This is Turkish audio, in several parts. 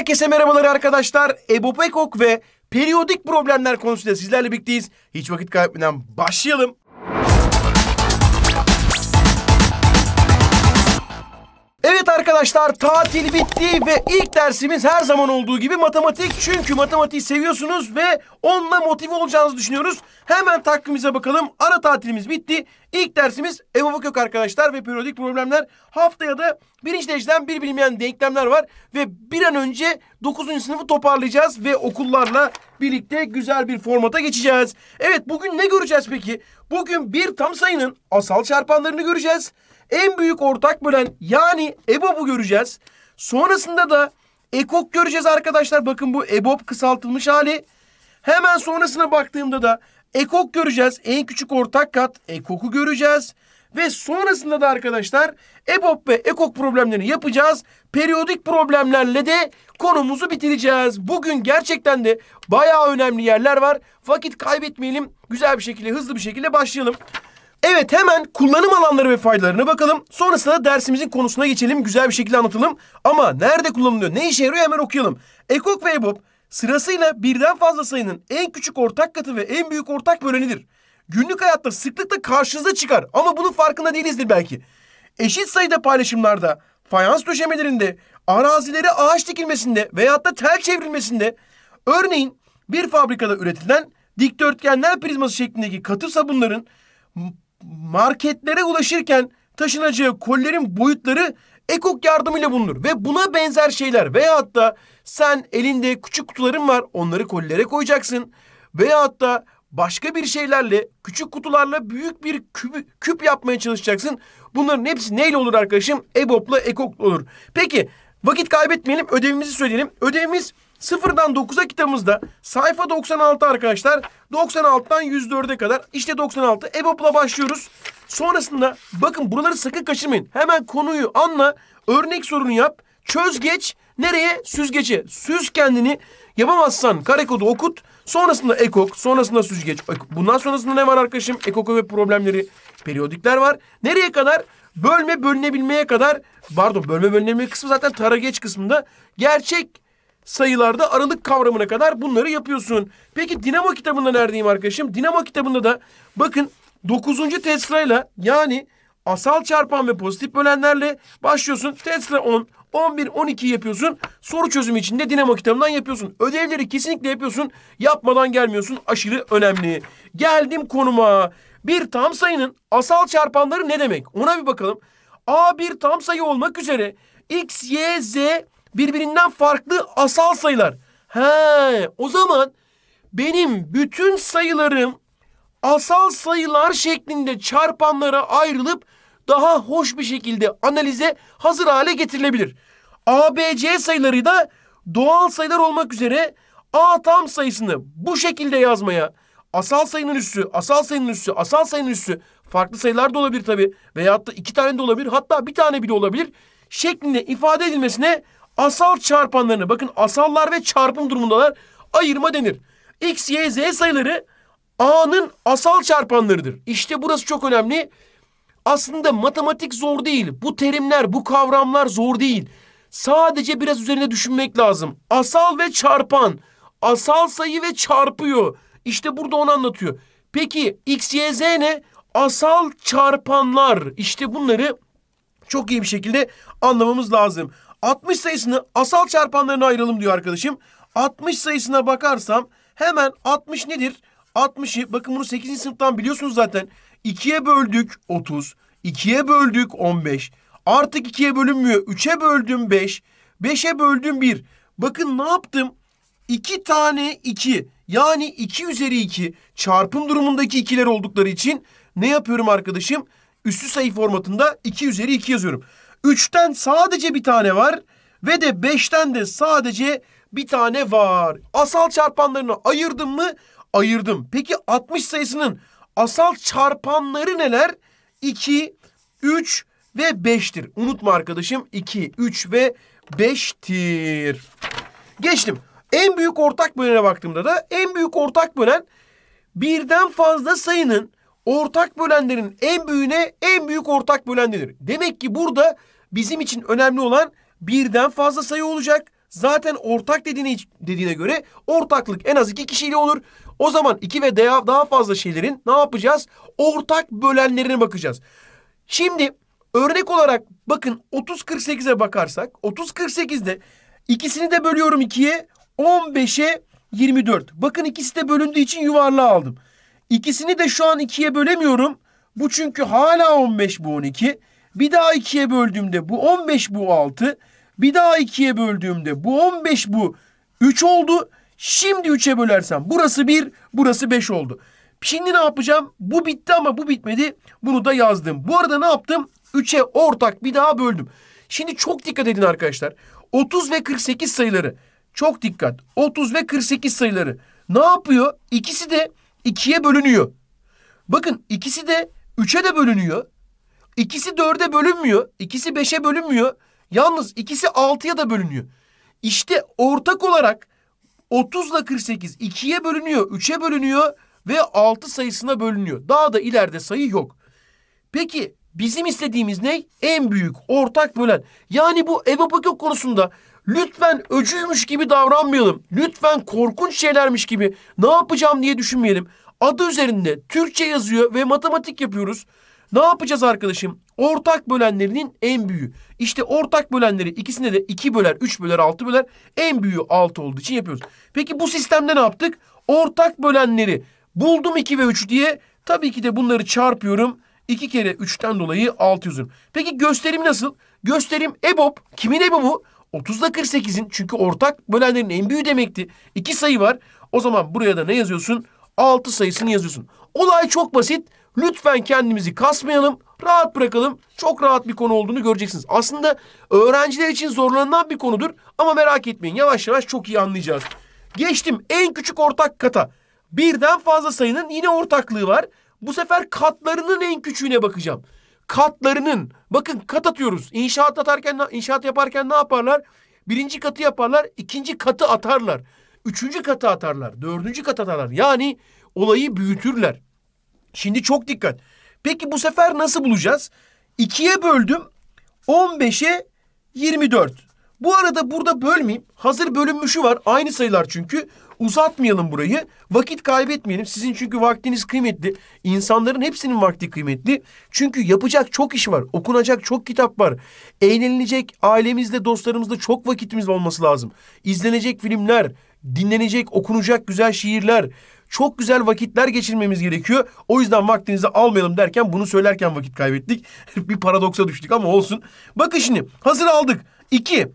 Herkese merhabalar arkadaşlar. Ebo Pekok ve periyodik problemler konusunda sizlerle birlikteyiz. Hiç vakit kaybetmeden başlayalım. arkadaşlar tatil bitti ve ilk dersimiz her zaman olduğu gibi matematik. Çünkü matematiği seviyorsunuz ve onunla motive olacağınızı düşünüyoruz. Hemen takvimimize bakalım. Ara tatilimiz bitti. İlk dersimiz evavuk yok arkadaşlar ve periyodik problemler. Haftaya da birinci dereceden bir bilinmeyen denklemler var. Ve bir an önce dokuzuncu sınıfı toparlayacağız ve okullarla birlikte güzel bir formata geçeceğiz. Evet bugün ne göreceğiz peki? Bugün bir tam sayının asal çarpanlarını göreceğiz en büyük ortak bölen yani EBOB'u göreceğiz. Sonrasında da EKOK göreceğiz arkadaşlar. Bakın bu EBOB kısaltılmış hali. Hemen sonrasına baktığımda da EKOK göreceğiz. En küçük ortak kat EKOK'u göreceğiz. Ve sonrasında da arkadaşlar EBOB ve EKOK problemlerini yapacağız. Periyodik problemlerle de konumuzu bitireceğiz. Bugün gerçekten de bayağı önemli yerler var. Vakit kaybetmeyelim. Güzel bir şekilde, hızlı bir şekilde başlayalım. Evet hemen kullanım alanları ve faydalarına bakalım. Sonrasında dersimizin konusuna geçelim. Güzel bir şekilde anlatalım. Ama nerede kullanılıyor? Ne işe yarıyor hemen okuyalım. Ekok ve EBOB sırasıyla birden fazla sayının en küçük ortak katı ve en büyük ortak bölenidir. Günlük hayatta sıklıkla karşınıza çıkar ama bunun farkında değilizdir belki. Eşit sayıda paylaşımlarda, fayans döşemelerinde, arazileri ağaç dikilmesinde veyahut da tel çevrilmesinde örneğin bir fabrikada üretilen dikdörtgenler prizması şeklindeki katı sabunların marketlere ulaşırken taşınacağı kollerin boyutları ekok yardımıyla bulunur. Ve buna benzer şeyler veya hatta sen elinde küçük kutuların var onları kollere koyacaksın. veya hatta başka bir şeylerle küçük kutularla büyük bir küp, küp yapmaya çalışacaksın. Bunların hepsi neyle olur arkadaşım? EBOB'la ekok olur. Peki vakit kaybetmeyelim ödevimizi söyleyelim. Ödevimiz Sıfırdan 9'a kitabımızda sayfa 96 arkadaşlar. 96'dan 104'e kadar işte 96 EBOB'la başlıyoruz. Sonrasında bakın buraları sakın kaçırmayın. Hemen konuyu anla, örnek sorunu yap, çöz geç. Nereye? Süzgece. Süz kendini yapamazsan karekodu okut. Sonrasında ekok, sonrasında süzgeç. Bundan sonrasında ne var arkadaşım? Ekoku ve problemleri, periyodikler var. Nereye kadar? Bölme bölünebilmeye kadar. Pardon bölme bölünebilme kısmı zaten tara geç kısmında. Gerçek sayılarda aralık kavramına kadar bunları yapıyorsun. Peki dinamo kitabında neredeyim arkadaşım? Dinamo kitabında da bakın 9. tetrayla yani asal çarpan ve pozitif bölenlerle başlıyorsun. Tetra 10, 11, 12 yapıyorsun. Soru çözümü için de dinamo kitabından yapıyorsun. Ödevleri kesinlikle yapıyorsun. Yapmadan gelmiyorsun. Aşırı önemli. Geldim konuma. Bir tam sayının asal çarpanları ne demek? Ona bir bakalım. A bir tam sayı olmak üzere x, y, z birbirinden farklı asal sayılar. He, o zaman benim bütün sayılarım asal sayılar şeklinde çarpanlara ayrılıp daha hoş bir şekilde analize hazır hale getirilebilir. ABC sayıları da doğal sayılar olmak üzere A tam sayısını bu şekilde yazmaya asal sayının üssü, asal sayının üssü, asal sayının üssü farklı sayılar da olabilir tabii veyahut da iki tane de olabilir hatta bir tane bile olabilir şeklinde ifade edilmesine asal çarpanlarını bakın asallar ve çarpım durumundalar ayırma denir. X, Y, Z sayıları A'nın asal çarpanlarıdır. İşte burası çok önemli. Aslında matematik zor değil. Bu terimler, bu kavramlar zor değil. Sadece biraz üzerine düşünmek lazım. Asal ve çarpan. Asal sayı ve çarpıyor. İşte burada onu anlatıyor. Peki X, Y, Z ne? Asal çarpanlar. İşte bunları çok iyi bir şekilde anlamamız lazım. 60 sayısını asal çarpanlarına ayıralım diyor arkadaşım. 60 sayısına bakarsam hemen 60 nedir? 60'ı bakın bunu 8. sınıftan biliyorsunuz zaten. 2'ye böldük 30. 2'ye böldük 15. Artık 2'ye bölünmüyor. 3'e böldüm 5. 5'e böldüm 1. Bakın ne yaptım? 2 tane 2. Yani 2 üzeri 2 çarpım durumundaki ikiler oldukları için ne yapıyorum arkadaşım? Üstü sayı formatında 2 üzeri 2 yazıyorum. Üçten sadece bir tane var ve de beşten de sadece bir tane var. Asal çarpanlarını ayırdım mı? Ayırdım. Peki 60 sayısının asal çarpanları neler? 2, 3 ve 5'tir. Unutma arkadaşım 2, 3 ve 5'tir. Geçtim. En büyük ortak bölene baktığımda da en büyük ortak bölen birden fazla sayının ortak bölenlerin en büyüğüne en büyük ortak bölen denir. Demek ki burada bizim için önemli olan birden fazla sayı olacak. Zaten ortak dediğine, dediğine göre ortaklık en az iki kişiyle olur. O zaman iki ve daha fazla şeylerin ne yapacağız? Ortak bölenlerine bakacağız. Şimdi örnek olarak bakın 30-48'e bakarsak 30-48'de ikisini de bölüyorum 2'ye 15'e 24. Bakın ikisi de bölündüğü için yuvarlığa aldım. İkisini de şu an ikiye bölemiyorum. Bu çünkü hala 15 bu 12. Bir daha ikiye böldüğümde bu 15 bu 6. Bir daha ikiye böldüğümde bu 15 bu 3 oldu. Şimdi 3'e bölersem burası 1, burası 5 oldu. Şimdi ne yapacağım? Bu bitti ama bu bitmedi. Bunu da yazdım. Bu arada ne yaptım? 3'e ortak bir daha böldüm. Şimdi çok dikkat edin arkadaşlar. 30 ve 48 sayıları. Çok dikkat. 30 ve 48 sayıları. Ne yapıyor? İkisi de ikiye bölünüyor. Bakın ikisi de üçe de bölünüyor. İkisi dörde bölünmüyor. İkisi beşe bölünmüyor. Yalnız ikisi altıya da bölünüyor. İşte ortak olarak 30 ile 48 ikiye bölünüyor, üçe bölünüyor ve altı sayısına bölünüyor. Daha da ileride sayı yok. Peki bizim istediğimiz ne? En büyük ortak bölen. Yani bu ebapakök konusunda Lütfen öcüymüş gibi davranmayalım. Lütfen korkunç şeylermiş gibi ne yapacağım diye düşünmeyelim. Adı üzerinde Türkçe yazıyor ve matematik yapıyoruz. Ne yapacağız arkadaşım? Ortak bölenlerinin en büyüğü. İşte ortak bölenleri ikisinde de 2 böler, 3 böler, 6 böler. En büyüğü 6 olduğu için yapıyoruz. Peki bu sistemde ne yaptık? Ortak bölenleri buldum 2 ve 3 diye. Tabii ki de bunları çarpıyorum. 2 kere 3'ten dolayı 600'üm. Peki gösterim nasıl? Gösterim EBOB. Kimin EBOB'u? 30 ile 48'in çünkü ortak bölenlerin en büyüğü demekti. İki sayı var. O zaman buraya da ne yazıyorsun? 6 sayısını yazıyorsun. Olay çok basit. Lütfen kendimizi kasmayalım. Rahat bırakalım. Çok rahat bir konu olduğunu göreceksiniz. Aslında öğrenciler için zorlanılan bir konudur. Ama merak etmeyin. Yavaş yavaş çok iyi anlayacağız. Geçtim en küçük ortak kata. Birden fazla sayının yine ortaklığı var. Bu sefer katlarının en küçüğüne bakacağım katlarının bakın kat atıyoruz. İnşaat atarken inşaat yaparken ne yaparlar? Birinci katı yaparlar, ikinci katı atarlar. Üçüncü katı atarlar, dördüncü katı atarlar. Yani olayı büyütürler. Şimdi çok dikkat. Peki bu sefer nasıl bulacağız? İkiye böldüm. 15'e 24. Bu arada burada bölmeyeyim. Hazır bölünmüşü var. Aynı sayılar çünkü. Uzatmayalım burayı. Vakit kaybetmeyelim. Sizin çünkü vaktiniz kıymetli. İnsanların hepsinin vakti kıymetli. Çünkü yapacak çok iş var. Okunacak çok kitap var. Eğlenilecek ailemizle dostlarımızla çok vakitimiz olması lazım. İzlenecek filmler, dinlenecek, okunacak güzel şiirler, çok güzel vakitler geçirmemiz gerekiyor. O yüzden vaktinizi almayalım derken bunu söylerken vakit kaybettik. bir paradoksa düştük ama olsun. Bakın şimdi hazır aldık. İki.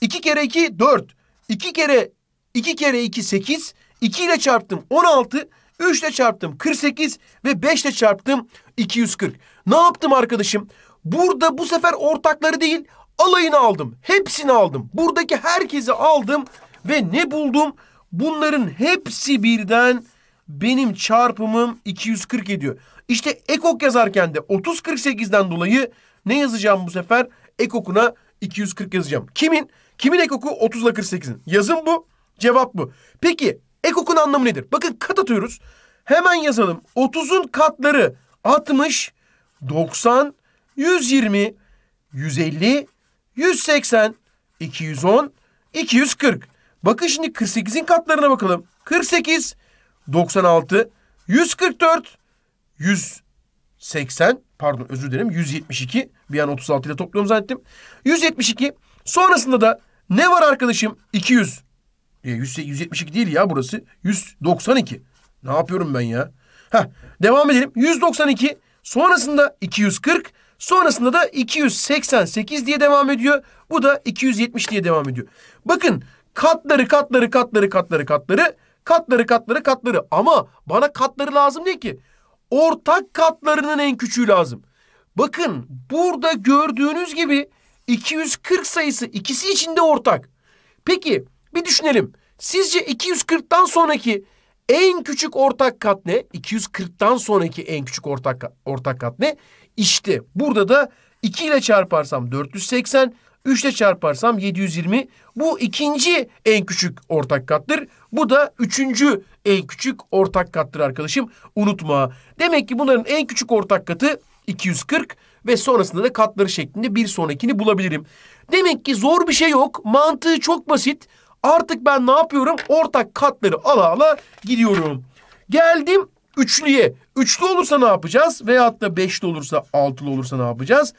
İki kere iki dört. İki kere 2 kere 2 8. 2 ile çarptım 16. 3 ile çarptım 48 ve 5 ile çarptım 240. Ne yaptım arkadaşım? Burada bu sefer ortakları değil alayını aldım. Hepsini aldım. Buradaki herkesi aldım ve ne buldum? Bunların hepsi birden benim çarpımım 240 ediyor. İşte ekok yazarken de 3048'den dolayı ne yazacağım bu sefer? Ekokuna 240 yazacağım. Kimin? Kimin ekoku? 30 ile 48'in. Yazın bu. Cevap bu. Peki ekokun anlamı nedir? Bakın kat atıyoruz. Hemen yazalım. 30'un katları 60, 90, 120, 150, 180, 210, 240. Bakın şimdi 48'in katlarına bakalım. 48, 96, 144, 180, pardon özür dilerim 172. Bir an 36 ile topluyorum zannettim. 172. Sonrasında da ne var arkadaşım? 200 172 e, değil ya burası. 192. Ne yapıyorum ben ya? Heh, devam edelim. 192. Sonrasında 240. Sonrasında da 288 diye devam ediyor. Bu da 270 diye devam ediyor. Bakın katları katları katları katları katları katları katları katları ama bana katları lazım değil ki. Ortak katlarının en küçüğü lazım. Bakın burada gördüğünüz gibi 240 sayısı ikisi içinde ortak. Peki bir düşünelim. Sizce 240'tan sonraki en küçük ortak kat ne? 240'tan sonraki en küçük ortak ortak kat ne? İşte burada da 2 ile çarparsam 480, 3 ile çarparsam 720. Bu ikinci en küçük ortak kattır. Bu da üçüncü en küçük ortak kattır arkadaşım. Unutma. Demek ki bunların en küçük ortak katı 240 ve sonrasında da katları şeklinde bir sonrakini bulabilirim. Demek ki zor bir şey yok. Mantığı çok basit. Artık ben ne yapıyorum? Ortak katları ala ala gidiyorum. Geldim üçlüye. Üçlü olursa ne yapacağız? Veyahut da beşli olursa, altılı olursa ne yapacağız?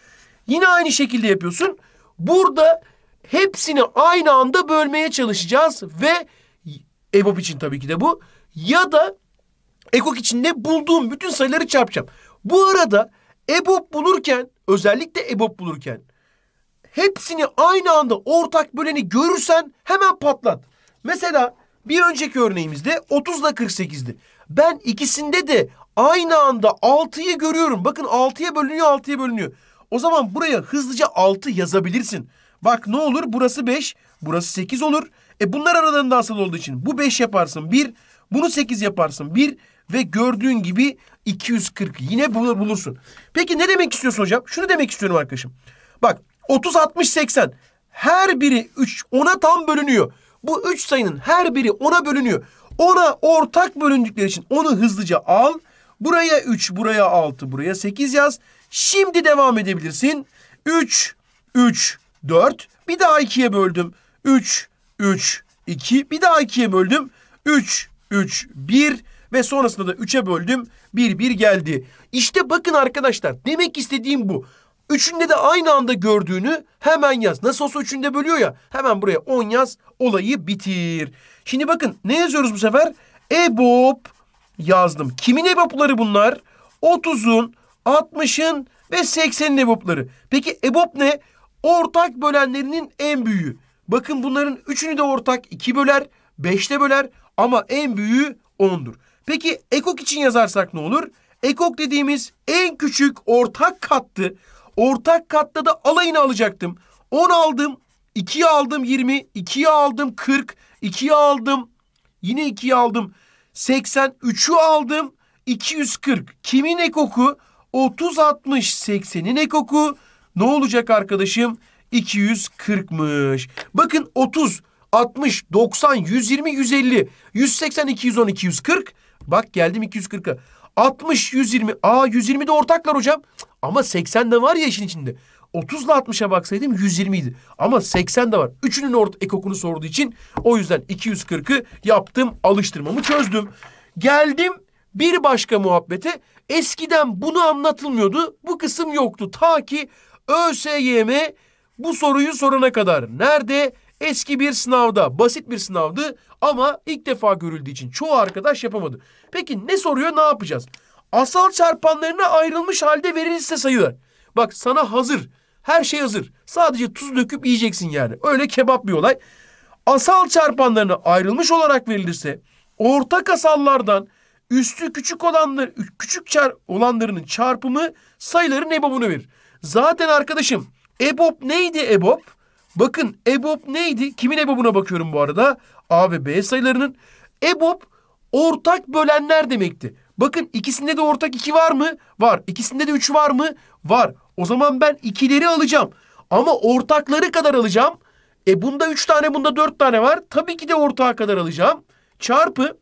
Yine aynı şekilde yapıyorsun. Burada hepsini aynı anda bölmeye çalışacağız ve EBOB için tabii ki de bu. Ya da EKOK de bulduğum bütün sayıları çarpacağım. Bu arada EBOB bulurken özellikle EBOB bulurken hepsini aynı anda ortak böleni görürsen hemen patlat. Mesela bir önceki örneğimizde 30 ile 48'di. Ben ikisinde de aynı anda 6'yı görüyorum. Bakın 6'ya bölünüyor 6'ya bölünüyor. O zaman buraya hızlıca 6 yazabilirsin. Bak ne olur burası 5, burası 8 olur. E bunlar aralarında asıl olduğu için bu 5 yaparsın 1, bunu 8 yaparsın 1 ve gördüğün gibi 240 yine bulursun. Peki ne demek istiyorsun hocam? Şunu demek istiyorum arkadaşım. Bak 30, 60, 80. Her biri 3, 10'a tam bölünüyor. Bu 3 sayının her biri 10'a bölünüyor. 10'a ortak bölündükleri için onu hızlıca al. Buraya 3, buraya 6, buraya 8 yaz. Şimdi devam edebilirsin. 3, 3, 4. Bir daha 2'ye böldüm. 3, 3, 2. Bir daha 2'ye böldüm. 3, 3, 1 ve sonrasında da 3'e böldüm. 1, 1 geldi. İşte bakın arkadaşlar demek istediğim bu. Üçünde de aynı anda gördüğünü hemen yaz. Nasıl olsa üçünde bölüyor ya. Hemen buraya on yaz. Olayı bitir. Şimdi bakın ne yazıyoruz bu sefer? EBOB yazdım. Kimin EBOB'ları bunlar? 30'un, 60'ın ve 80'in EBOB'ları. Peki EBOB ne? Ortak bölenlerinin en büyüğü. Bakın bunların üçünü de ortak 2 böler, de böler ama en büyüğü 10'dur. Peki ekok için yazarsak ne olur? Ekok dediğimiz en küçük ortak kattı. Ortak katta da alayını alacaktım. 10 aldım, 2'ye aldım 20, 2'ye aldım 40, 2'ye aldım yine 2'ye aldım 80, 3'ü aldım 240. Kimin ekoku? 30 60 80'in ekoku. Ne olacak arkadaşım? 240'mış. Bakın 30 60 90 120 150 180 210 240. Bak geldim 240'a. 60 120. Aa 120 de ortaklar hocam. Ama 80 de var ya işin içinde. 30 ile 60'a baksaydım 120 idi. Ama 80 de var. Üçünün orta ekokunu sorduğu için o yüzden 240'ı yaptım alıştırmamı çözdüm. Geldim bir başka muhabbete. Eskiden bunu anlatılmıyordu. Bu kısım yoktu. Ta ki ÖSYM bu soruyu sorana kadar. Nerede? Eski bir sınavda, basit bir sınavdı ama ilk defa görüldüğü için çoğu arkadaş yapamadı. Peki ne soruyor, ne yapacağız? Asal çarpanlarına ayrılmış halde verilirse sayılır. Bak sana hazır. Her şey hazır. Sadece tuz döküp yiyeceksin yani. Öyle kebap bir olay. Asal çarpanlarına ayrılmış olarak verilirse ortak asallardan üstü küçük olanlar küçük çar olanlarının çarpımı sayıların ebobunu verir. Zaten arkadaşım EBOB neydi EBOB? Bakın EBOB neydi? Kimin EBOB'una bakıyorum bu arada? A ve B sayılarının. EBOB ortak bölenler demekti. Bakın ikisinde de ortak iki var mı? Var. İkisinde de üç var mı? Var. O zaman ben ikileri alacağım. Ama ortakları kadar alacağım. E bunda üç tane bunda dört tane var. Tabii ki de ortağa kadar alacağım. Çarpı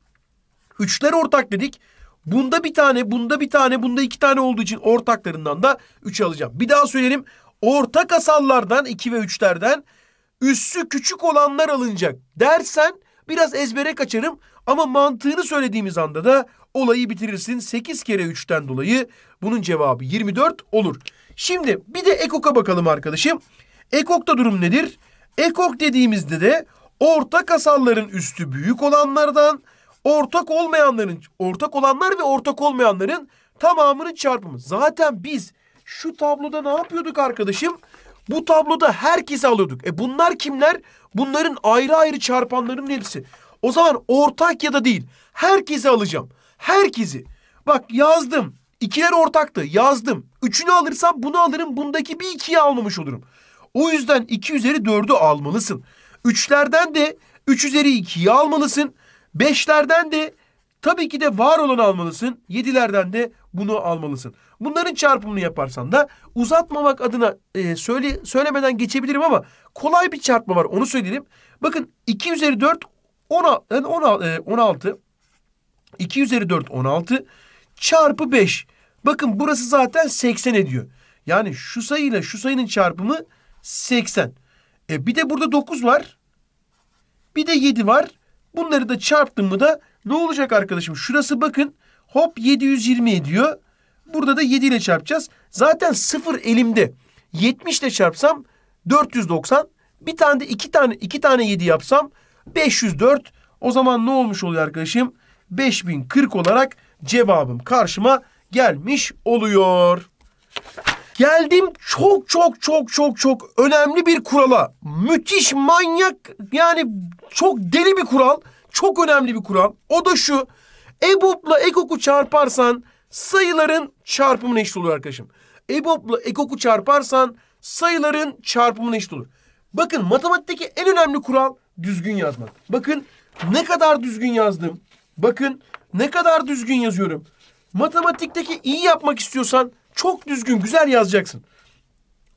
üçler ortak dedik. Bunda bir tane, bunda bir tane, bunda iki tane olduğu için ortaklarından da üç alacağım. Bir daha söyleyelim. Ortak asallardan iki ve üçlerden üssü küçük olanlar alınacak dersen biraz ezbere kaçarım. Ama mantığını söylediğimiz anda da olayı bitirirsin 8 kere 3'ten dolayı bunun cevabı 24 olur. Şimdi bir de EKOK'a bakalım arkadaşım. EKOK'ta durum nedir? EKOK dediğimizde de ortak asalların üstü büyük olanlardan ortak olmayanların, ortak olanlar ve ortak olmayanların tamamının çarpımı. Zaten biz şu tabloda ne yapıyorduk arkadaşım? Bu tabloda herkesi alıyorduk. E bunlar kimler? Bunların ayrı ayrı çarpanların hepsi. O zaman ortak ya da değil herkesi alacağım herkesi. Bak yazdım. İkiler ortaktı. Yazdım. Üçünü alırsam bunu alırım. Bundaki bir ikiyi almamış olurum. O yüzden iki üzeri dördü almalısın. Üçlerden de üç üzeri ikiyi almalısın. Beşlerden de tabii ki de var olan almalısın. Yedilerden de bunu almalısın. Bunların çarpımını yaparsan da uzatmamak adına e, söyle, söylemeden geçebilirim ama kolay bir çarpma var onu söyleyeyim. Bakın 2 üzeri 4 10, 10, 16 2 üzeri 4 16 çarpı 5. Bakın burası zaten 80 ediyor. Yani şu sayıyla şu sayının çarpımı 80. E bir de burada 9 var. Bir de 7 var. Bunları da çarptım mı da ne olacak arkadaşım? Şurası bakın hop 720 ediyor. Burada da 7 ile çarpacağız. Zaten 0 elimde. 70 ile çarpsam 490. Bir tane de 2 tane 2 tane 7 yapsam 504. O zaman ne olmuş oluyor arkadaşım? 5040 olarak cevabım karşıma gelmiş oluyor. Geldim çok çok çok çok çok önemli bir kurala. Müthiş manyak yani çok deli bir kural. Çok önemli bir kural. O da şu. EBOB'la EKOK'u çarparsan sayıların çarpımına eşit olur arkadaşım. EBOB'la EKOK'u çarparsan sayıların çarpımına eşit olur. Bakın matematikteki en önemli kural düzgün yazmak. Bakın ne kadar düzgün yazdım, Bakın ne kadar düzgün yazıyorum. Matematikteki iyi yapmak istiyorsan çok düzgün, güzel yazacaksın.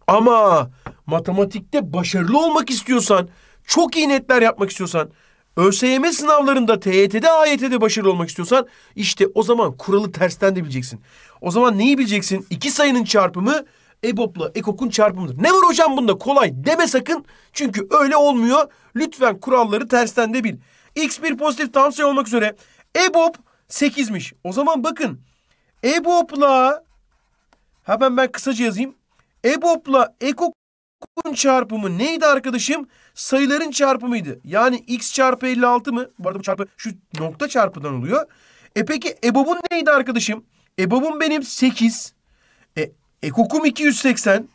Ama matematikte başarılı olmak istiyorsan, çok iyi netler yapmak istiyorsan, ÖSYM sınavlarında TYT'de, AYT'de başarılı olmak istiyorsan işte o zaman kuralı tersten de bileceksin. O zaman neyi bileceksin? İki sayının çarpımı EBOB'la EKOK'un çarpımıdır. Ne var hocam bunda? Kolay deme sakın. Çünkü öyle olmuyor. Lütfen kuralları tersten de bil. X1 pozitif tam sayı olmak üzere. EBOB 8'miş. O zaman bakın. EBOB'la hemen ben kısaca yazayım. EBOB'la EKOK'un çarpımı neydi arkadaşım? Sayıların çarpımıydı. Yani X çarpı 56 mı? Bu arada bu çarpı şu nokta çarpıdan oluyor. E peki EBOB'un neydi arkadaşım? EBOB'un benim 8. E, EKOK'um 280.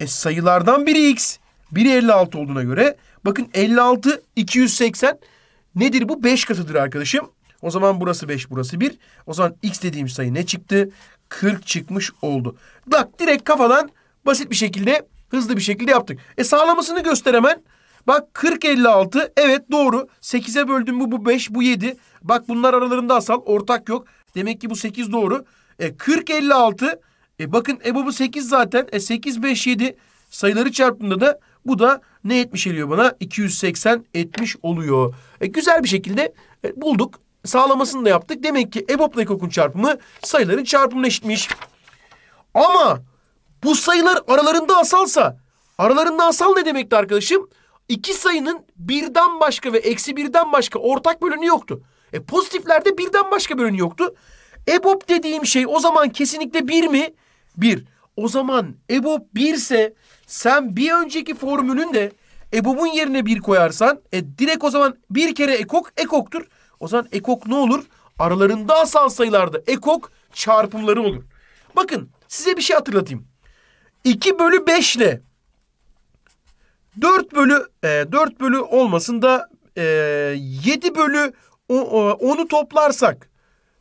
E sayılardan biri X. Biri 56 olduğuna göre. Bakın 56, 280. Nedir bu? Beş katıdır arkadaşım. O zaman burası beş, burası bir. O zaman x dediğim sayı ne çıktı? Kırk çıkmış oldu. Bak direkt kafadan basit bir şekilde, hızlı bir şekilde yaptık. E sağlamasını göster hemen. Bak 40 56 evet doğru. 8'e böldüm bu bu 5 bu 7. Bak bunlar aralarında asal ortak yok. Demek ki bu 8 doğru. E 40 56 e bakın e bu 8 zaten. E 8 5 7 Sayıları çarptığında da bu da ne etmiş geliyor bana? 280 etmiş oluyor. E, güzel bir şekilde e, bulduk. Sağlamasını da yaptık. Demek ki EBOB'la ekokun çarpımı sayıların çarpımına eşitmiş. Ama bu sayılar aralarında asalsa, aralarında asal ne demekti arkadaşım? İki sayının birden başka ve eksi birden başka ortak bölünü yoktu. E pozitiflerde birden başka bölünü yoktu. EBOB dediğim şey o zaman kesinlikle bir mi? Bir. O zaman EBOB birse sen bir önceki formülün de EBOB'un yerine bir koyarsan e, direkt o zaman bir kere ekok ekoktur. O zaman ekok ne olur? Aralarında asal sayılarda ekok çarpımları olur. Bakın size bir şey hatırlatayım. 2 bölü 5 ile 4 bölü e, 4 bölü olmasın da e, 7 bölü 10'u toplarsak.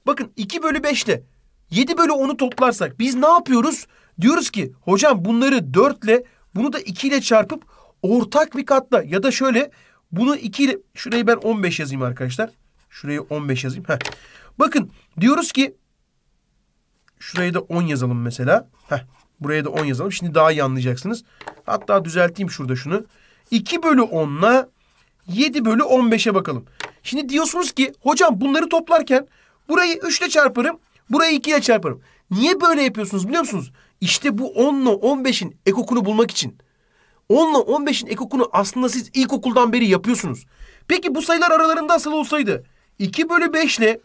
Bakın 2 bölü 5 ile 7 bölü 10'u toplarsak biz ne yapıyoruz? Diyoruz ki hocam bunları 4 ile bunu da 2 ile çarpıp ortak bir katla ya da şöyle bunu 2 ile şurayı ben 15 yazayım arkadaşlar. Şurayı 15 yazayım. Heh. Bakın diyoruz ki şurayı da 10 yazalım mesela. Heh. Buraya da 10 yazalım. Şimdi daha iyi anlayacaksınız. Hatta düzelteyim şurada şunu. 2 bölü 10 ile 7 bölü 15'e bakalım. Şimdi diyorsunuz ki hocam bunları toplarken burayı 3 ile çarparım. Burayı 2 ile çarparım. Niye böyle yapıyorsunuz biliyor musunuz? İşte bu 10'la 15'in ekokunu bulmak için. 10'la 15'in ekokunu aslında siz ilkokuldan beri yapıyorsunuz. Peki bu sayılar aralarında asıl olsaydı 2 bölü 5 ile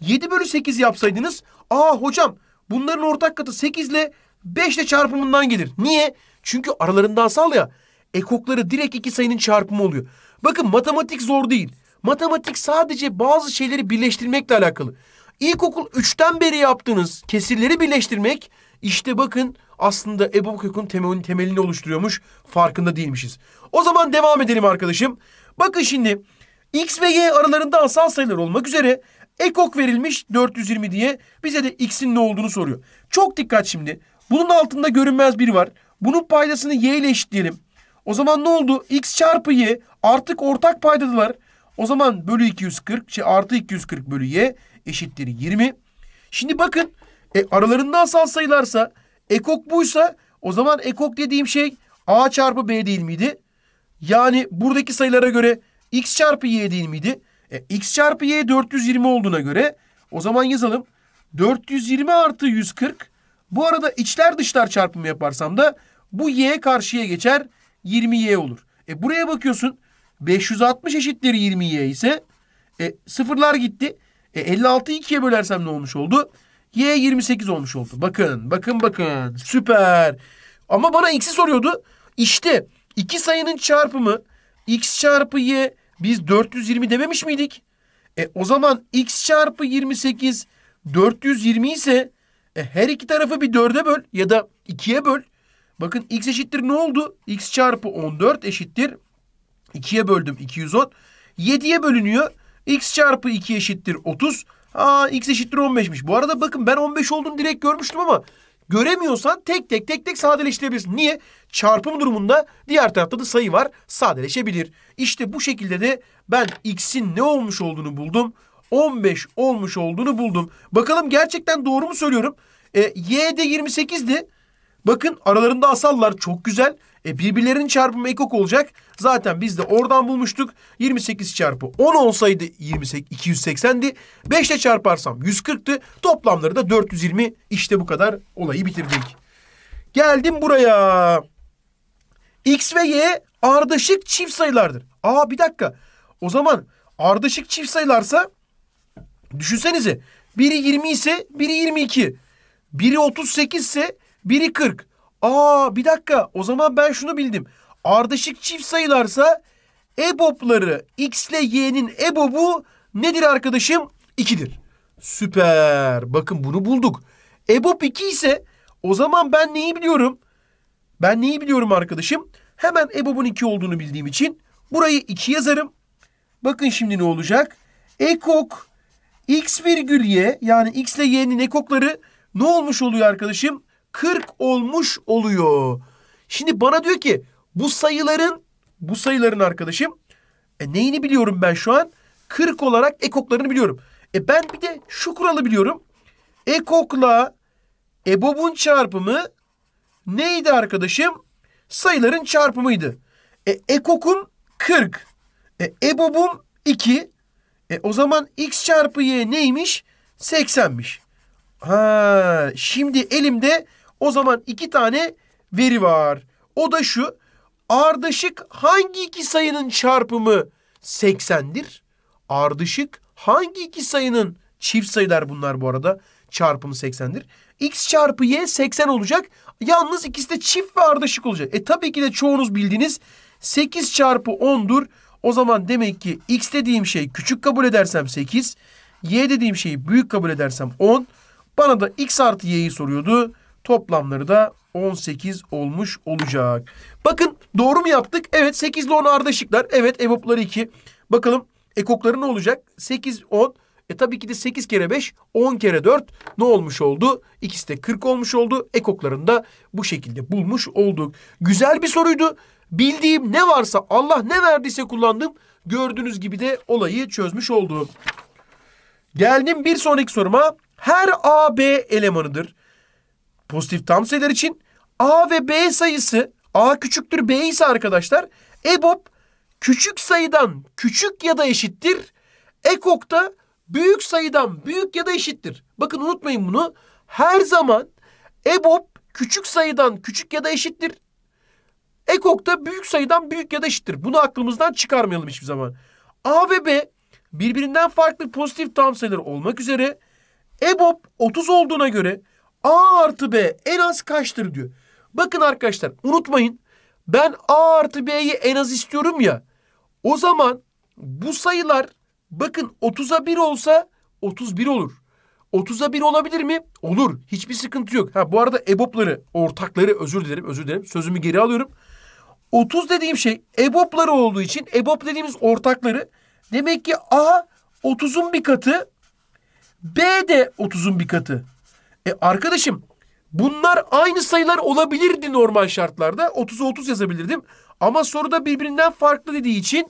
7 bölü 8 yapsaydınız aa hocam bunların ortak katı 8 ile 5 ile çarpımından gelir. Niye? Çünkü aralarında asal ya ekokları direkt iki sayının çarpımı oluyor. Bakın matematik zor değil. Matematik sadece bazı şeyleri birleştirmekle alakalı. İlkokul 3'ten beri yaptığınız kesirleri birleştirmek işte bakın aslında Ebu Kök'ün temelini, temelini oluşturuyormuş. Farkında değilmişiz. O zaman devam edelim arkadaşım. Bakın şimdi X ve Y aralarında asal sayılar olmak üzere ekok verilmiş 420 diye bize de X'in ne olduğunu soruyor. Çok dikkat şimdi. Bunun altında görünmez bir var. Bunun paydasını Y ile eşitleyelim. O zaman ne oldu? X çarpı Y artık ortak paydadılar. O zaman bölü 240 şey artı 240 bölü Y eşittir 20. Şimdi bakın e aralarında asal sayılarsa ekok buysa o zaman ekok dediğim şey a çarpı b değil miydi? Yani buradaki sayılara göre x çarpı y değil miydi? E, x çarpı y 420 olduğuna göre o zaman yazalım. 420 artı 140. Bu arada içler dışlar çarpımı yaparsam da bu y karşıya geçer 20y olur. E buraya bakıyorsun 560 eşittir 20y ise e, sıfırlar gitti. E, 56'yı 2'ye bölersem ne olmuş oldu? Y 28 olmuş oldu. Bakın, bakın, bakın. Süper. Ama bana x'i soruyordu. İşte iki sayının çarpımı x çarpı y biz 420 dememiş miydik? E o zaman x çarpı 28 420 ise e, her iki tarafı bir 4'e böl ya da 2'ye böl. Bakın x eşittir ne oldu? x çarpı 14 eşittir 2'ye böldüm 210. 7'ye bölünüyor. x çarpı 2 eşittir 30. Aa x eşittir 15'miş. Bu arada bakın ben 15 olduğunu direkt görmüştüm ama göremiyorsan tek tek tek tek sadeleştirebilirsin. Niye? Çarpım durumunda diğer tarafta da sayı var. Sadeleşebilir. İşte bu şekilde de ben x'in ne olmuş olduğunu buldum. 15 olmuş olduğunu buldum. Bakalım gerçekten doğru mu söylüyorum? E, ee, y de 28'di. Bakın aralarında asallar çok güzel. E birbirlerinin çarpımı ekok olacak. Zaten biz de oradan bulmuştuk. 28 çarpı 10 olsaydı 28, 280'di. 5 ile çarparsam 140'tı. Toplamları da 420. İşte bu kadar olayı bitirdik. Geldim buraya. X ve Y ardışık çift sayılardır. Aa bir dakika. O zaman ardışık çift sayılarsa düşünsenize. Biri 20 ise biri 22. Biri 38 ise biri 40. Aa bir dakika o zaman ben şunu bildim. Ardışık çift sayılarsa EBOB'ları X ile Y'nin EBOB'u nedir arkadaşım? 2'dir. Süper. Bakın bunu bulduk. EBOB 2 ise o zaman ben neyi biliyorum? Ben neyi biliyorum arkadaşım? Hemen EBOB'un 2 olduğunu bildiğim için burayı 2 yazarım. Bakın şimdi ne olacak? Ekok x virgül y yani x ile y'nin ekokları ne olmuş oluyor arkadaşım? 40 olmuş oluyor. Şimdi bana diyor ki bu sayıların bu sayıların arkadaşım e, neyini biliyorum ben şu an? 40 olarak ekoklarını biliyorum. E ben bir de şu kuralı biliyorum. Ekokla ebobun çarpımı neydi arkadaşım? Sayıların çarpımıydı. E, ekokum 40. E, ebobum 2. E, o zaman x çarpı y neymiş? 80'miş. Ha, şimdi elimde o zaman iki tane veri var. O da şu. Ardışık hangi iki sayının çarpımı 80'dir? Ardışık hangi iki sayının çift sayılar bunlar bu arada çarpımı 80'dir. X çarpı Y 80 olacak. Yalnız ikisi de çift ve ardışık olacak. E tabii ki de çoğunuz bildiğiniz 8 çarpı 10'dur. O zaman demek ki X dediğim şey küçük kabul edersem 8. Y dediğim şeyi büyük kabul edersem 10. Bana da X artı Y'yi soruyordu. Toplamları da 18 olmuş olacak. Bakın doğru mu yaptık? Evet 8 ile 10 ardışıklar. Evet evopları 2. Bakalım ekokları ne olacak? 8, 10. E tabii ki de 8 kere 5, 10 kere 4 ne olmuş oldu? İkisi de 40 olmuş oldu. Ekoklarını da bu şekilde bulmuş olduk. Güzel bir soruydu. Bildiğim ne varsa Allah ne verdiyse kullandım. Gördüğünüz gibi de olayı çözmüş oldum. Geldim bir sonraki soruma. Her A, B elemanıdır. Pozitif tam sayılar için A ve B sayısı A küçüktür B ise arkadaşlar EBOB küçük sayıdan küçük ya da eşittir. EKOK da büyük sayıdan büyük ya da eşittir. Bakın unutmayın bunu. Her zaman EBOB küçük sayıdan küçük ya da eşittir. EKOK da büyük sayıdan büyük ya da eşittir. Bunu aklımızdan çıkarmayalım hiçbir zaman. A ve B birbirinden farklı pozitif tam sayılar olmak üzere EBOB 30 olduğuna göre A artı B en az kaçtır diyor. Bakın arkadaşlar unutmayın ben A artı B'yi en az istiyorum ya. O zaman bu sayılar bakın 30'a 1 olsa 31 olur. 30'a 1 olabilir mi? Olur. Hiçbir sıkıntı yok. Ha bu arada EBOB'ları, ortakları özür dilerim, özür dilerim. Sözümü geri alıyorum. 30 dediğim şey EBOB'ları olduğu için EBOB dediğimiz ortakları demek ki A 30'un bir katı, B de 30'un bir katı. E arkadaşım bunlar aynı sayılar olabilirdi normal şartlarda. 30'a 30 yazabilirdim. Ama soruda birbirinden farklı dediği için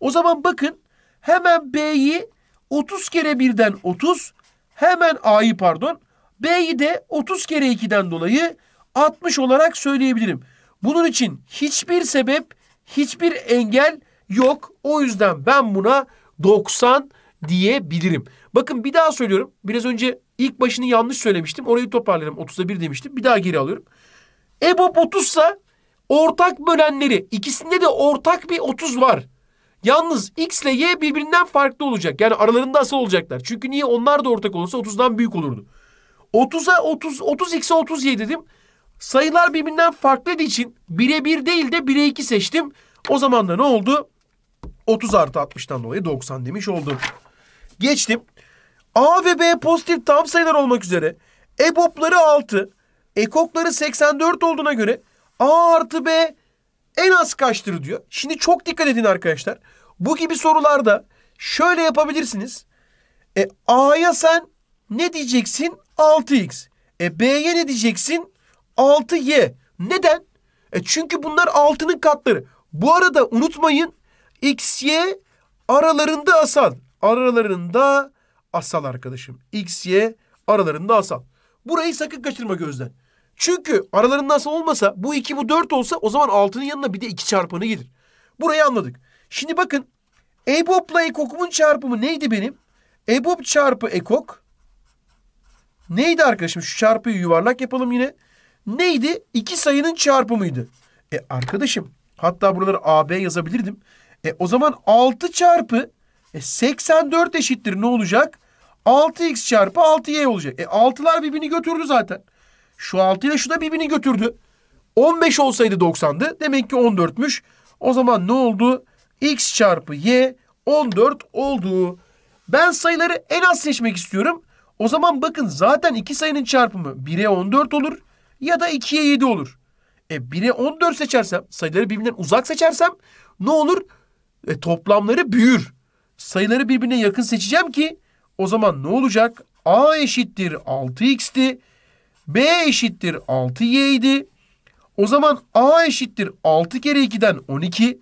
o zaman bakın hemen B'yi 30 kere 1'den 30 hemen A'yı pardon B'yi de 30 kere 2'den dolayı 60 olarak söyleyebilirim. Bunun için hiçbir sebep, hiçbir engel yok. O yüzden ben buna 90 diyebilirim. Bakın bir daha söylüyorum. Biraz önce İlk başını yanlış söylemiştim. Orayı toparlarım. 31 demiştim. Bir daha geri alıyorum. EBOB 30 ise ortak bölenleri. ikisinde de ortak bir 30 var. Yalnız X ile Y birbirinden farklı olacak. Yani aralarında asıl olacaklar. Çünkü niye onlar da ortak olursa 30'dan büyük olurdu. 30'a 30, 30 X'e 30 Y dedim. Sayılar birbirinden farklıydı için 1'e 1 değil de 1'e 2 seçtim. O zaman da ne oldu? 30 artı 60'tan dolayı 90 demiş oldum. Geçtim. A ve B pozitif tam sayılar olmak üzere EBOB'ları 6, ekokları 84 olduğuna göre A artı B en az kaçtır diyor. Şimdi çok dikkat edin arkadaşlar. Bu gibi sorularda şöyle yapabilirsiniz. E, A'ya sen ne diyeceksin? 6x. E, B'ye ne diyeceksin? 6y. Neden? E, çünkü bunlar 6'nın katları. Bu arada unutmayın x, y aralarında asal. Aralarında asal arkadaşım. X, Y aralarında asal. Burayı sakın kaçırma gözden. Çünkü aralarında asal olmasa bu 2 bu 4 olsa o zaman 6'nın yanına bir de 2 çarpanı gelir. Burayı anladık. Şimdi bakın ebob ile ekokumun çarpımı neydi benim? EBOB çarpı ekok neydi arkadaşım? Şu çarpıyı yuvarlak yapalım yine. Neydi? İki sayının çarpımıydı. E arkadaşım hatta buraları AB yazabilirdim. E o zaman 6 çarpı e 84 eşittir ne olacak? 6x çarpı 6y olacak. E 6'lar birbirini götürdü zaten. Şu 6 ile şu da birbirini götürdü. 15 olsaydı 90'dı. Demek ki 14'müş. O zaman ne oldu? x çarpı y 14 oldu. Ben sayıları en az seçmek istiyorum. O zaman bakın zaten iki sayının çarpımı 1'e 14 olur ya da 2'ye 7 olur. E 1'e 14 seçersem sayıları birbirinden uzak seçersem ne olur? E, toplamları büyür. Sayıları birbirine yakın seçeceğim ki o zaman ne olacak? A eşittir 6x'ti. B eşittir 6y O zaman A eşittir 6 kere 2'den 12.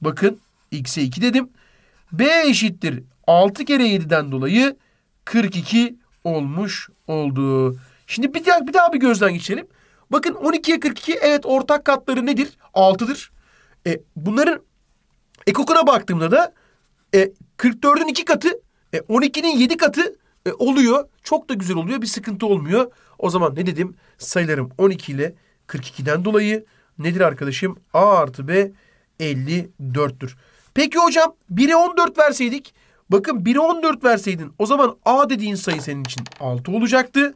Bakın x'e 2 dedim. B eşittir 6 kere 7'den dolayı 42 olmuş oldu. Şimdi bir daha, bir daha bir gözden geçelim. Bakın 12'ye 42 evet ortak katları nedir? 6'dır. E, bunların ekokuna baktığımda da e, 44'ün 2 katı e, 12'nin 7 katı e, oluyor. Çok da güzel oluyor. Bir sıkıntı olmuyor. O zaman ne dedim? Sayılarım 12 ile 42'den dolayı nedir arkadaşım? A artı B 54'tür. Peki hocam 1'e 14 verseydik. Bakın 1'e 14 verseydin o zaman A dediğin sayı senin için 6 olacaktı.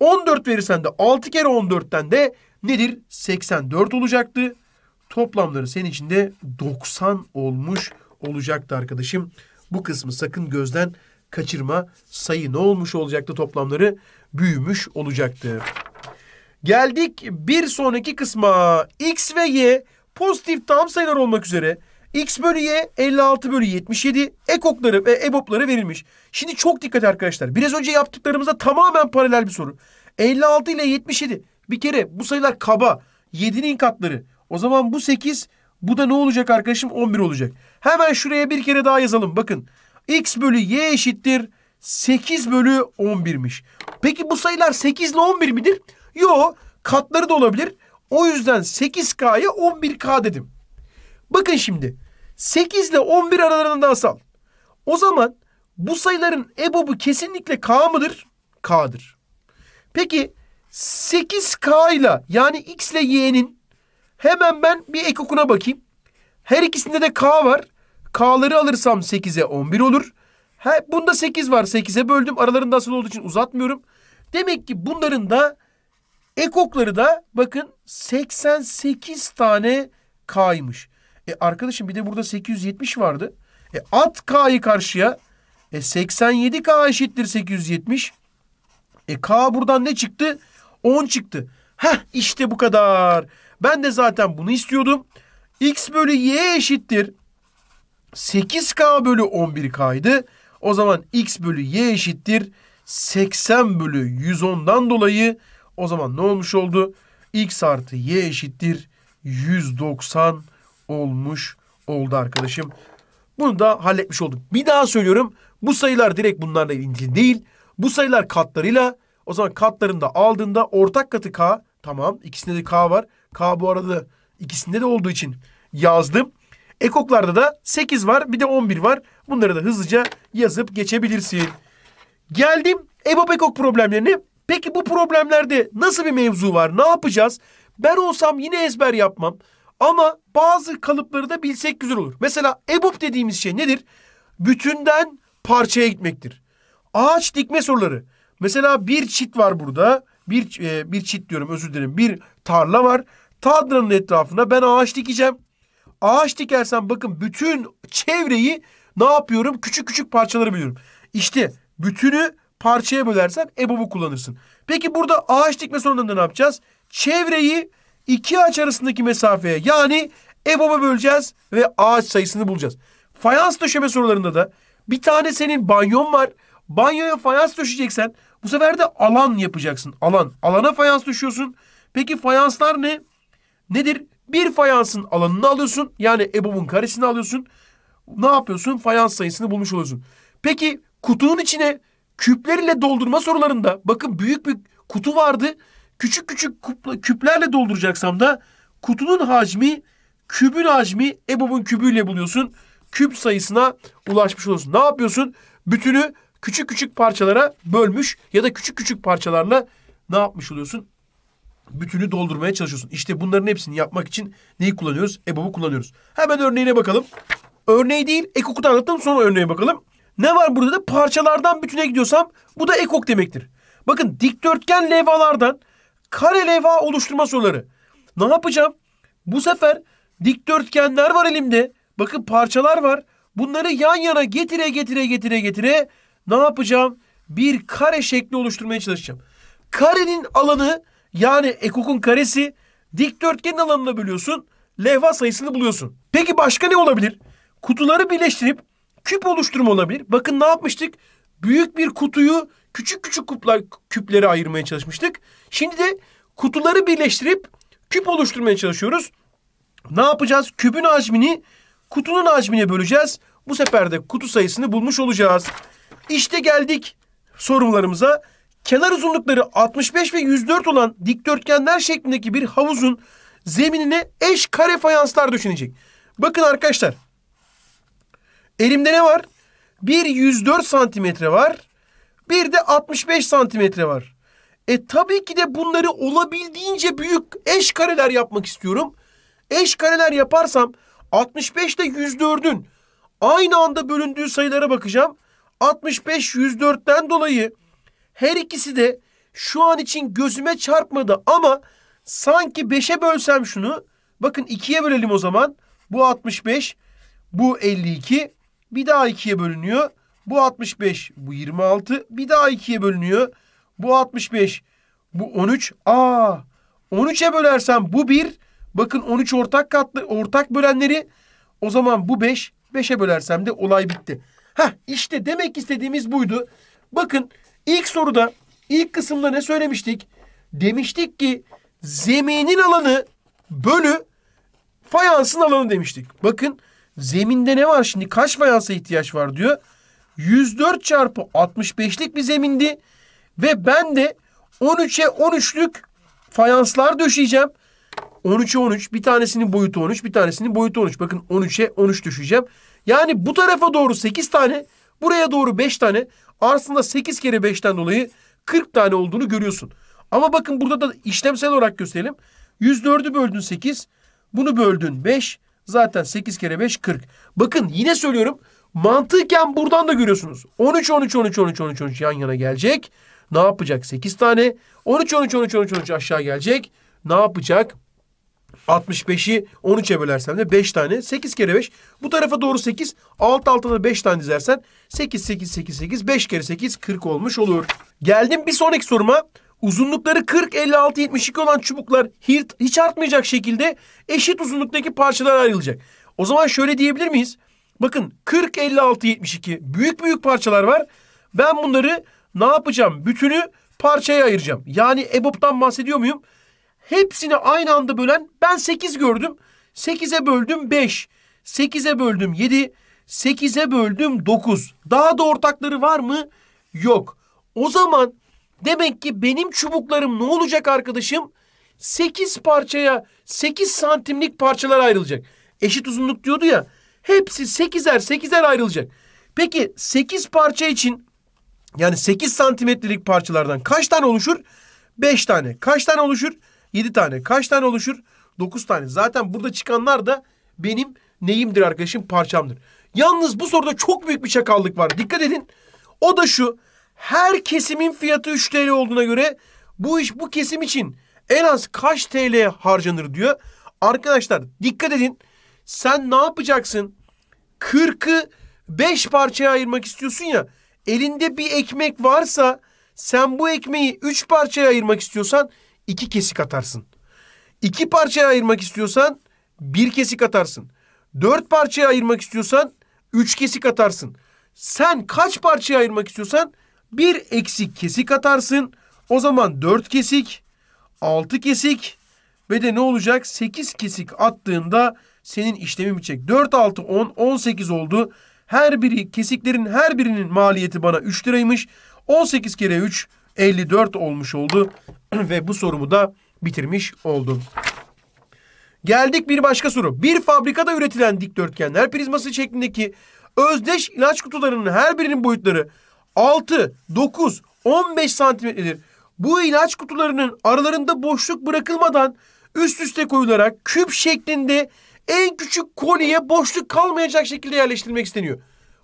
14 verirsen de 6 kere 14'ten de nedir? 84 olacaktı. Toplamları senin için de 90 olmuş olacaktı arkadaşım. Bu kısmı sakın gözden kaçırma. Sayı ne olmuş olacaktı toplamları? Büyümüş olacaktı. Geldik bir sonraki kısma. X ve Y pozitif tam sayılar olmak üzere X bölü Y 56 bölü 77 ekokları ve ebopları verilmiş. Şimdi çok dikkat arkadaşlar. Biraz önce yaptıklarımıza tamamen paralel bir soru. 56 ile 77. Bir kere bu sayılar kaba. 7'nin katları. O zaman bu 8, bu da ne olacak arkadaşım? 11 olacak. Hemen şuraya bir kere daha yazalım. Bakın x bölü y eşittir 8 bölü 11'miş. Peki bu sayılar 8 ile 11 midir? Yo katları da olabilir. O yüzden 8K'ya 11K dedim. Bakın şimdi 8 ile 11 aralarından asal. O zaman bu sayıların EBOB'u kesinlikle K mıdır? K'dır. Peki 8K ile yani X ile Y'nin Hemen ben bir ek okuna bakayım. Her ikisinde de K var. K'ları alırsam 8'e 11 olur. He, bunda 8 var. 8'e böldüm. Aralarında asıl olduğu için uzatmıyorum. Demek ki bunların da ekokları da bakın 88 tane K'ymış. E arkadaşım bir de burada 870 vardı. E at K'yı karşıya. E 87 K eşittir 870. E K buradan ne çıktı? 10 çıktı. Heh işte bu kadar. Ben de zaten bunu istiyordum. X bölü Y eşittir. 8K bölü 11K'ydı. O zaman X bölü Y eşittir. 80 bölü 110'dan dolayı o zaman ne olmuş oldu? X artı Y eşittir. 190 olmuş oldu arkadaşım. Bunu da halletmiş olduk. Bir daha söylüyorum. Bu sayılar direkt bunlarla ilgili değil. Bu sayılar katlarıyla o zaman katlarını da aldığında ortak katı K tamam ikisinde de K var. K bu arada ikisinde de olduğu için yazdım. Ekoklarda da 8 var bir de 11 var. Bunları da hızlıca yazıp geçebilirsin. Geldim EBOB ekok problemlerine. Peki bu problemlerde nasıl bir mevzu var? Ne yapacağız? Ben olsam yine ezber yapmam. Ama bazı kalıpları da bilsek güzel olur. Mesela EBOB dediğimiz şey nedir? Bütünden parçaya gitmektir. Ağaç dikme soruları. Mesela bir çit var burada bir e, bir çit diyorum özür dilerim bir tarla var. Tarlanın etrafına ben ağaç dikeceğim. Ağaç dikersen bakın bütün çevreyi ne yapıyorum? Küçük küçük parçalara bölüyorum. İşte bütünü parçaya bölersen EBOB'u kullanırsın. Peki burada ağaç dikme sonunda ne yapacağız? Çevreyi iki ağaç arasındaki mesafeye yani EBOB'a böleceğiz ve ağaç sayısını bulacağız. Fayans döşeme sorularında da bir tane senin banyon var. Banyoya fayans döşeceksen bu sefer de alan yapacaksın. Alan. Alana fayans düşüyorsun. Peki fayanslar ne? Nedir? Bir fayansın alanını alıyorsun. Yani EBOB'un karesini alıyorsun. Ne yapıyorsun? Fayans sayısını bulmuş oluyorsun. Peki kutunun içine küpler doldurma sorularında bakın büyük bir kutu vardı. Küçük küçük küplerle dolduracaksam da kutunun hacmi kübün hacmi EBOB'un kübüyle buluyorsun. Küp sayısına ulaşmış oluyorsun. Ne yapıyorsun? Bütünü küçük küçük parçalara bölmüş ya da küçük küçük parçalarla ne yapmış oluyorsun? Bütünü doldurmaya çalışıyorsun. İşte bunların hepsini yapmak için neyi kullanıyoruz? EBOB'u kullanıyoruz. Hemen örneğine bakalım. Örneği değil, ekoku'da anlattım sonra örneğe bakalım. Ne var burada da? Parçalardan bütüne gidiyorsam bu da ekok demektir. Bakın dikdörtgen levhalardan kare levha oluşturma soruları. Ne yapacağım? Bu sefer dikdörtgenler var elimde. Bakın parçalar var. Bunları yan yana getire getire getire getire ne yapacağım? Bir kare şekli oluşturmaya çalışacağım. Karenin alanı yani ekokun karesi dikdörtgenin alanına bölüyorsun. Levha sayısını buluyorsun. Peki başka ne olabilir? Kutuları birleştirip küp oluşturma olabilir. Bakın ne yapmıştık? Büyük bir kutuyu küçük küçük kuplar, küpleri ayırmaya çalışmıştık. Şimdi de kutuları birleştirip küp oluşturmaya çalışıyoruz. Ne yapacağız? Kübün hacmini kutunun hacmine böleceğiz. Bu sefer de kutu sayısını bulmuş olacağız. İşte geldik sorularımıza. Kenar uzunlukları 65 ve 104 olan dikdörtgenler şeklindeki bir havuzun zeminine eş kare fayanslar düşünecek. Bakın arkadaşlar. Elimde ne var? Bir 104 santimetre var. Bir de 65 santimetre var. E tabii ki de bunları olabildiğince büyük eş kareler yapmak istiyorum. Eş kareler yaparsam 65 ile 104'ün aynı anda bölündüğü sayılara bakacağım. 65-104'ten dolayı her ikisi de şu an için gözüme çarpmadı ama sanki 5'e bölsem şunu bakın 2'ye bölelim o zaman. Bu 65, bu 52, bir daha 2'ye bölünüyor. Bu 65, bu 26, bir daha 2'ye bölünüyor. Bu 65, bu 13. Aa! 13'e bölersem bu 1. Bakın 13 ortak katlı ortak bölenleri. O zaman bu 5, 5'e bölersem de olay bitti. Heh işte demek istediğimiz buydu. Bakın ilk soruda ilk kısımda ne söylemiştik? Demiştik ki zeminin alanı bölü fayansın alanı demiştik. Bakın zeminde ne var şimdi? Kaç fayansa ihtiyaç var diyor. 104 çarpı 65'lik bir zemindi. Ve ben de 13'e 13'lük fayanslar döşeyeceğim. 13'e 13 bir tanesinin boyutu 13 bir tanesinin boyutu 13. Bakın 13'e 13 düşeceğim. Yani bu tarafa doğru 8 tane, buraya doğru 5 tane. Aslında 8 kere 5'ten dolayı 40 tane olduğunu görüyorsun. Ama bakın burada da işlemsel olarak gösterelim. 104'ü böldün 8, bunu böldün 5. Zaten 8 kere 5 40. Bakın yine söylüyorum mantıken buradan da görüyorsunuz. 13 13 13 13 13 13 yan yana gelecek. Ne yapacak? 8 tane. 13 13 13 13 13 aşağı gelecek. Ne yapacak? 65'i 13'e bölersem de 5 tane. 8 kere 5. Bu tarafa doğru 8. Alt alta da 5 tane dizersen 8, 8, 8, 8. 5 kere 8 40 olmuş olur. Geldim bir sonraki soruma. Uzunlukları 40, 56, 72 olan çubuklar hiç artmayacak şekilde eşit uzunluktaki parçalara ayrılacak. O zaman şöyle diyebilir miyiz? Bakın 40, 56, 72 büyük büyük parçalar var. Ben bunları ne yapacağım? Bütünü parçaya ayıracağım. Yani EBOB'dan bahsediyor muyum? hepsini aynı anda bölen ben 8 gördüm. 8'e böldüm 5. 8'e böldüm 7. 8'e böldüm 9. Daha da ortakları var mı? Yok. O zaman demek ki benim çubuklarım ne olacak arkadaşım? 8 parçaya 8 santimlik parçalar ayrılacak. Eşit uzunluk diyordu ya. Hepsi 8'er 8'er ayrılacak. Peki 8 parça için yani 8 santimetrelik parçalardan kaç tane oluşur? 5 tane. Kaç tane oluşur? 7 tane. Kaç tane oluşur? 9 tane. Zaten burada çıkanlar da benim neyimdir arkadaşım? Parçamdır. Yalnız bu soruda çok büyük bir çakallık var. Dikkat edin. O da şu. Her kesimin fiyatı 3 TL olduğuna göre bu iş bu kesim için en az kaç TL harcanır diyor. Arkadaşlar dikkat edin. Sen ne yapacaksın? 40'ı 5 parçaya ayırmak istiyorsun ya. Elinde bir ekmek varsa sen bu ekmeği 3 parçaya ayırmak istiyorsan iki kesik atarsın. İki parçaya ayırmak istiyorsan bir kesik atarsın. Dört parçaya ayırmak istiyorsan üç kesik atarsın. Sen kaç parçaya ayırmak istiyorsan bir eksik kesik atarsın. O zaman dört kesik, altı kesik ve de ne olacak? Sekiz kesik attığında senin işlemi bitecek. Dört, altı, on, on sekiz oldu. Her biri kesiklerin her birinin maliyeti bana üç liraymış. On sekiz kere üç, elli dört olmuş oldu. Ve bu sorumu da bitirmiş oldum. Geldik bir başka soru. Bir fabrikada üretilen dikdörtgenler prizması şeklindeki özdeş ilaç kutularının her birinin boyutları 6, 9, 15 santimetredir. Bu ilaç kutularının aralarında boşluk bırakılmadan üst üste koyularak küp şeklinde en küçük koliye boşluk kalmayacak şekilde yerleştirmek isteniyor.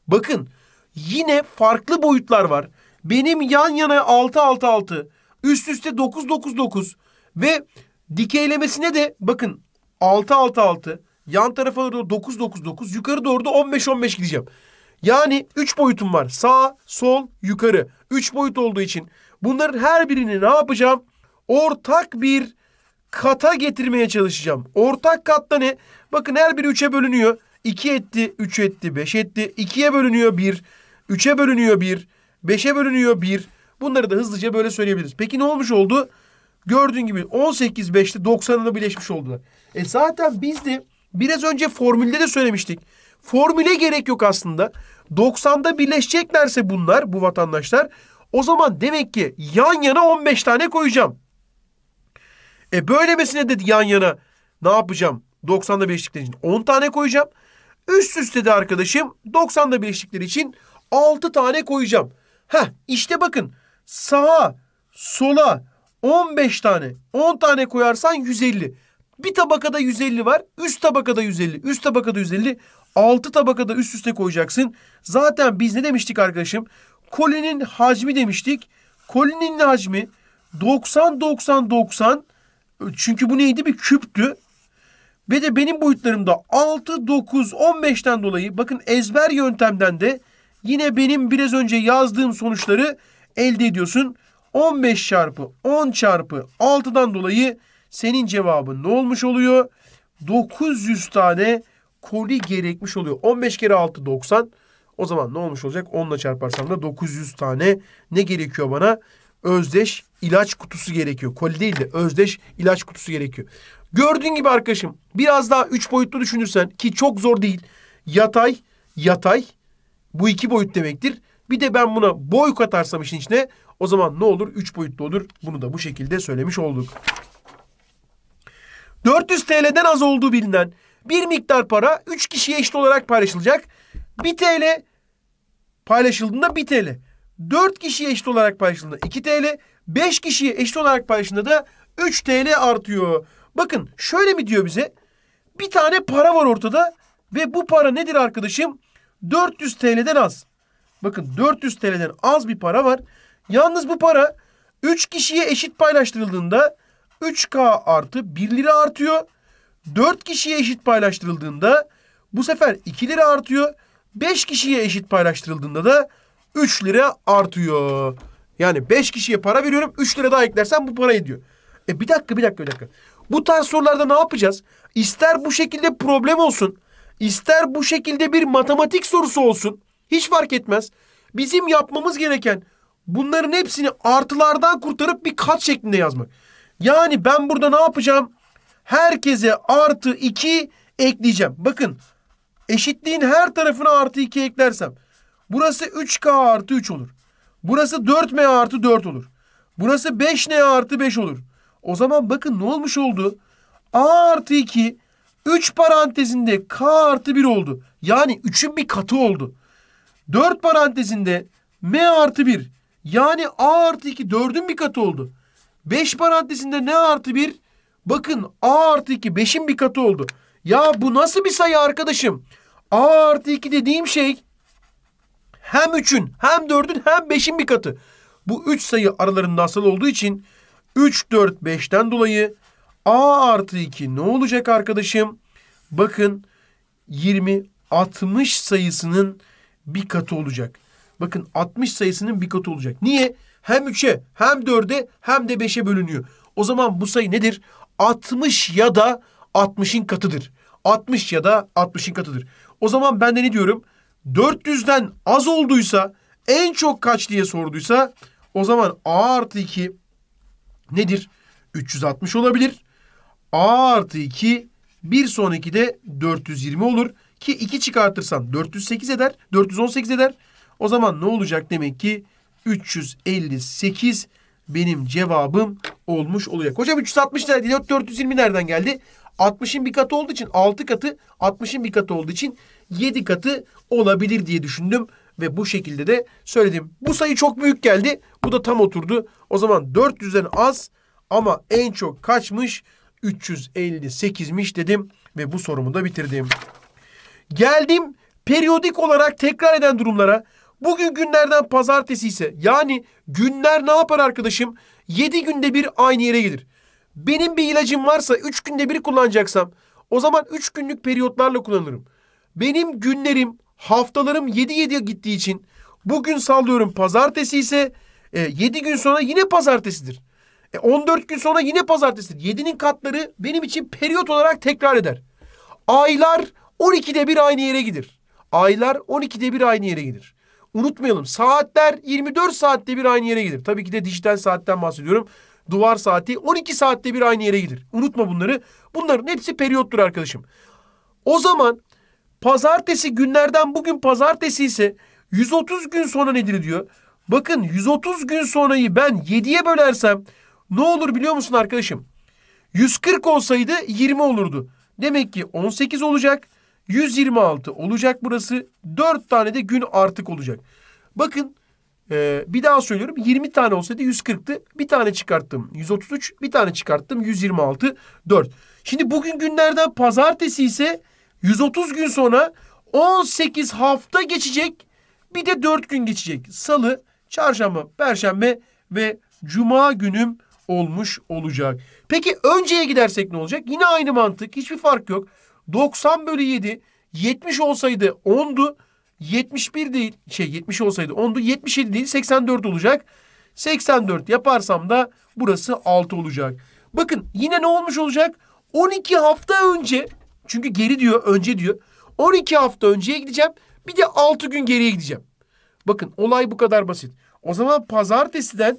Bakın yine farklı boyutlar var. Benim yan yana 6 6 6 Üst üste 9 9 9 ve dikeylemesine de bakın 6 6 6 yan tarafa doğru 9 9 9 yukarı doğru da 15 15 gideceğim. Yani 3 boyutum var. Sağ, sol, yukarı. 3 boyut olduğu için bunların her birini ne yapacağım? Ortak bir kata getirmeye çalışacağım. Ortak katta ne? Bakın her biri 3'e bölünüyor. 2 etti, 3 etti, 5 etti. 2'ye bölünüyor 1. 3'e bölünüyor 1. 5'e bölünüyor 1. Bunları da hızlıca böyle söyleyebiliriz. Peki ne olmuş oldu? Gördüğün gibi 18-5'te 90'ına birleşmiş oldular. E zaten biz de biraz önce formülde de söylemiştik. Formüle gerek yok aslında. 90'da birleşeceklerse bunlar bu vatandaşlar o zaman demek ki yan yana 15 tane koyacağım. E böylemesine dedi yan yana ne yapacağım? 90'da birleştikleri için 10 tane koyacağım. Üst üste de arkadaşım 90'da birleştikleri için 6 tane koyacağım. Ha işte bakın sağa, sola 15 tane, 10 tane koyarsan 150. Bir tabakada 150 var, üst tabakada 150, üst tabakada 150, 6 tabakada üst üste koyacaksın. Zaten biz ne demiştik arkadaşım? Kolinin hacmi demiştik. Kolinin hacmi 90 90 90 çünkü bu neydi bir küptü. Ve de benim boyutlarımda 6 9 15'ten dolayı bakın ezber yöntemden de yine benim biraz önce yazdığım sonuçları elde ediyorsun? 15 çarpı 10 çarpı 6'dan dolayı senin cevabın ne olmuş oluyor? 900 tane koli gerekmiş oluyor. 15 kere 6 90. O zaman ne olmuş olacak? 10 ile çarparsam da 900 tane ne gerekiyor bana? Özdeş ilaç kutusu gerekiyor. Koli değil de özdeş ilaç kutusu gerekiyor. Gördüğün gibi arkadaşım biraz daha 3 boyutlu düşünürsen ki çok zor değil. Yatay, yatay bu iki boyut demektir. Bir de ben buna boy atarsam işin içine o zaman ne olur? Üç boyutlu olur. Bunu da bu şekilde söylemiş olduk. 400 TL'den az olduğu bilinen bir miktar para 3 kişiye eşit olarak paylaşılacak. 1 TL paylaşıldığında 1 TL. 4 kişiye eşit olarak paylaşıldığında 2 TL. 5 kişiye eşit olarak paylaşıldığında da 3 TL artıyor. Bakın şöyle mi diyor bize? Bir tane para var ortada ve bu para nedir arkadaşım? 400 TL'den az. Bakın 400 TL'den az bir para var. Yalnız bu para 3 kişiye eşit paylaştırıldığında 3K artı 1 lira artıyor. 4 kişiye eşit paylaştırıldığında bu sefer 2 lira artıyor. 5 kişiye eşit paylaştırıldığında da 3 lira artıyor. Yani 5 kişiye para veriyorum 3 lira daha eklersen bu parayı diyor. E bir dakika bir dakika bir dakika. Bu tarz sorularda ne yapacağız? İster bu şekilde problem olsun. ister bu şekilde bir matematik sorusu olsun. Hiç fark etmez. Bizim yapmamız gereken bunların hepsini artılardan kurtarıp bir kat şeklinde yazmak. Yani ben burada ne yapacağım? Herkese artı 2 ekleyeceğim. Bakın eşitliğin her tarafına artı 2 eklersem burası 3K artı 3 olur. Burası 4M artı 4 olur. Burası 5N artı 5 olur. O zaman bakın ne olmuş oldu? A artı 2 3 parantezinde K artı 1 oldu. Yani 3'ün bir katı oldu. 4 parantezinde m artı 1 yani a artı 2 4'ün bir katı oldu. 5 parantezinde ne artı 1? Bakın a artı 2 5'in bir katı oldu. Ya bu nasıl bir sayı arkadaşım? a artı 2 dediğim şey hem 3'ün hem 4'ün hem 5'in bir katı. Bu 3 sayı aralarında asal olduğu için 3, 4, 5'ten dolayı a artı 2 ne olacak arkadaşım? Bakın 20, 60 sayısının bir katı olacak. Bakın 60 sayısının bir katı olacak. Niye? Hem 3'e hem 4'e hem de 5'e bölünüyor. O zaman bu sayı nedir? 60 ya da 60'ın katıdır. 60 ya da 60'ın katıdır. O zaman ben de ne diyorum? 400'den az olduysa en çok kaç diye sorduysa o zaman A artı 2 nedir? 360 olabilir. A artı 2 bir sonraki de 420 olur. Ki 2 çıkartırsan 408 eder. 418 eder. O zaman ne olacak demek ki? 358 benim cevabım olmuş olacak. Hocam 360 nerede? 420 nereden geldi? 60'ın bir katı olduğu için 6 katı, 60'ın bir katı olduğu için 7 katı olabilir diye düşündüm. Ve bu şekilde de söyledim. Bu sayı çok büyük geldi. Bu da tam oturdu. O zaman 400'den az ama en çok kaçmış? 358'miş dedim ve bu sorumu da bitirdim. Geldim periyodik olarak tekrar eden durumlara. Bugün günlerden pazartesi ise yani günler ne yapar arkadaşım? 7 günde bir aynı yere gelir. Benim bir ilacım varsa 3 günde bir kullanacaksam o zaman 3 günlük periyotlarla kullanırım. Benim günlerim, haftalarım 7-7'ye gittiği için bugün sallıyorum pazartesi ise e, 7 gün sonra yine pazartesidir. E, 14 gün sonra yine pazartesidir. 7'nin katları benim için periyot olarak tekrar eder. Aylar 12'de bir aynı yere gidir. Aylar 12'de bir aynı yere gidir. Unutmayalım saatler 24 saatte bir aynı yere gidir. Tabii ki de dijital saatten bahsediyorum. Duvar saati 12 saatte bir aynı yere gidir. Unutma bunları. Bunların hepsi periyottur arkadaşım. O zaman pazartesi günlerden bugün pazartesi ise 130 gün sonra nedir diyor. Bakın 130 gün sonrayı ben 7'ye bölersem ne olur biliyor musun arkadaşım? 140 olsaydı 20 olurdu. Demek ki 18 olacak. 126 olacak burası. 4 tane de gün artık olacak. Bakın e, bir daha söylüyorum. 20 tane olsaydı 140'tı. Bir tane çıkarttım 133. Bir tane çıkarttım 126. 4. Şimdi bugün günlerden pazartesi ise 130 gün sonra 18 hafta geçecek. Bir de 4 gün geçecek. Salı, çarşamba, perşembe ve cuma günüm olmuş olacak. Peki önceye gidersek ne olacak? Yine aynı mantık. Hiçbir fark yok. 90 bölü 7 70 olsaydı 10'du. 71 değil şey 70 olsaydı 10'du. 77 değil 84 olacak. 84 yaparsam da burası 6 olacak. Bakın yine ne olmuş olacak? 12 hafta önce çünkü geri diyor önce diyor. 12 hafta önceye gideceğim. Bir de 6 gün geriye gideceğim. Bakın olay bu kadar basit. O zaman pazartesiden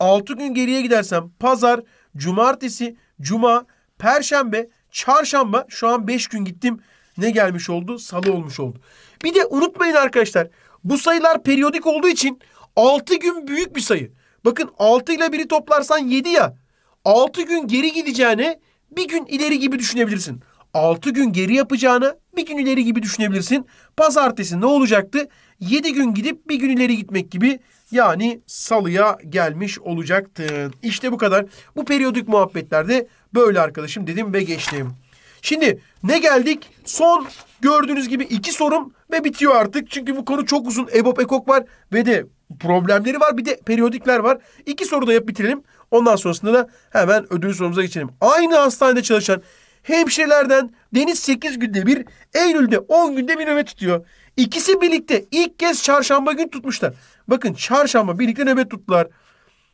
6 gün geriye gidersem pazar, cumartesi, cuma, perşembe, Çarşamba şu an 5 gün gittim. Ne gelmiş oldu? Salı olmuş oldu. Bir de unutmayın arkadaşlar. Bu sayılar periyodik olduğu için 6 gün büyük bir sayı. Bakın 6 ile 1'i toplarsan 7 ya. 6 gün geri gideceğini bir gün ileri gibi düşünebilirsin. 6 gün geri yapacağına bir gün ileri gibi düşünebilirsin. Pazartesi ne olacaktı? 7 gün gidip bir gün ileri gitmek gibi yani salıya gelmiş olacaktın. İşte bu kadar. Bu periyodik muhabbetlerde böyle arkadaşım dedim ve geçtim. Şimdi ne geldik? Son gördüğünüz gibi iki sorum ve bitiyor artık. Çünkü bu konu çok uzun. EBOB ekok var ve de problemleri var. Bir de periyodikler var. İki soru da yap bitirelim. Ondan sonrasında da hemen ödül sorumuza geçelim. Aynı hastanede çalışan hemşirelerden Deniz 8 günde bir, Eylül'de 10 günde bir nöbet tutuyor. İkisi birlikte ilk kez çarşamba gün tutmuşlar. Bakın çarşamba birlikte nöbet tuttular.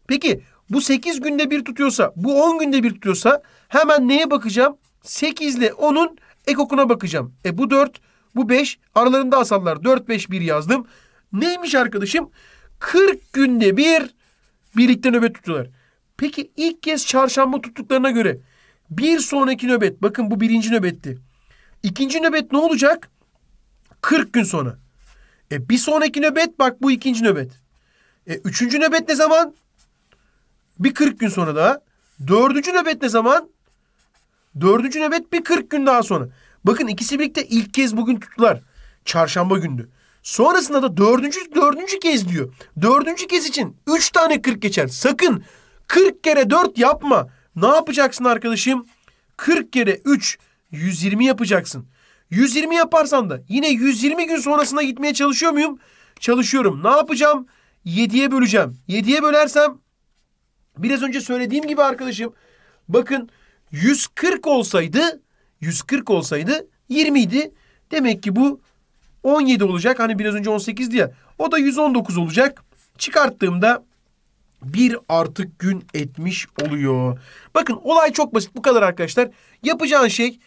Peki bu 8 günde bir tutuyorsa, bu 10 günde bir tutuyorsa hemen neye bakacağım? 8 ile 10'un ekokuna bakacağım. E bu 4, bu 5 aralarında asallar 4 5 1 yazdım. Neymiş arkadaşım? 40 günde bir birlikte nöbet tutuyorlar. Peki ilk kez çarşamba tuttuklarına göre bir sonraki nöbet bakın bu birinci nöbetti. İkinci nöbet ne olacak? 40 gün sonra. E bir sonraki nöbet bak bu ikinci nöbet. E üçüncü nöbet ne zaman? Bir 40 gün sonra daha. Dördüncü nöbet ne zaman? Dördüncü nöbet bir 40 gün daha sonra. Bakın ikisi birlikte ilk kez bugün tuttular. Çarşamba gündü. Sonrasında da dördüncü, dördüncü kez diyor. Dördüncü kez için üç tane 40 geçer. Sakın 40 kere 4 yapma. Ne yapacaksın arkadaşım? 40 kere 3 120 yapacaksın. 120 yaparsan da yine 120 gün sonrasına gitmeye çalışıyor muyum? Çalışıyorum. Ne yapacağım? 7'ye böleceğim. 7'ye bölersem biraz önce söylediğim gibi arkadaşım bakın 140 olsaydı 140 olsaydı 20 idi. Demek ki bu 17 olacak. Hani biraz önce 18 diye. O da 119 olacak. Çıkarttığımda bir artık gün etmiş oluyor. Bakın olay çok basit bu kadar arkadaşlar. Yapacağın şey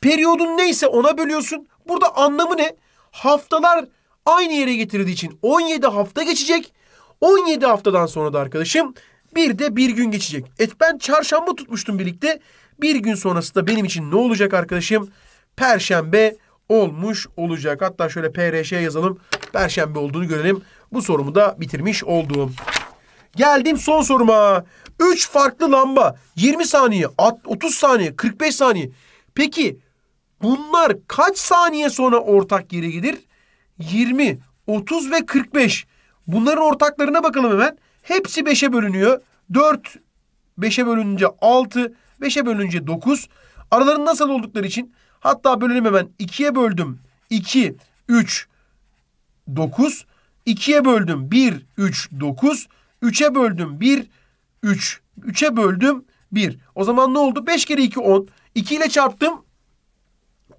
Periyodun neyse ona bölüyorsun. Burada anlamı ne? Haftalar aynı yere getirdiği için 17 hafta geçecek. 17 haftadan sonra da arkadaşım bir de bir gün geçecek. Et ben çarşamba tutmuştum birlikte. Bir gün sonrası da benim için ne olacak arkadaşım? Perşembe olmuş olacak. Hatta şöyle PRŞ yazalım. Perşembe olduğunu görelim. Bu sorumu da bitirmiş oldum. Geldim son soruma. 3 farklı lamba. 20 saniye, 30 saniye, 45 saniye. Peki Bunlar kaç saniye sonra ortak yere gelir? 20, 30 ve 45. Bunların ortaklarına bakalım hemen. Hepsi 5'e bölünüyor. 4 5'e bölününce 6, 5'e bölününce 9. Araların nasıl oldukları için hatta bölelim hemen 2'ye böldüm 2, 3, 9. 2'ye böldüm 1, 3, 9. 3'e böldüm 1, 3. 3'e böldüm 1. O zaman ne oldu? 5 kere 2, 10. 2 ile çarptım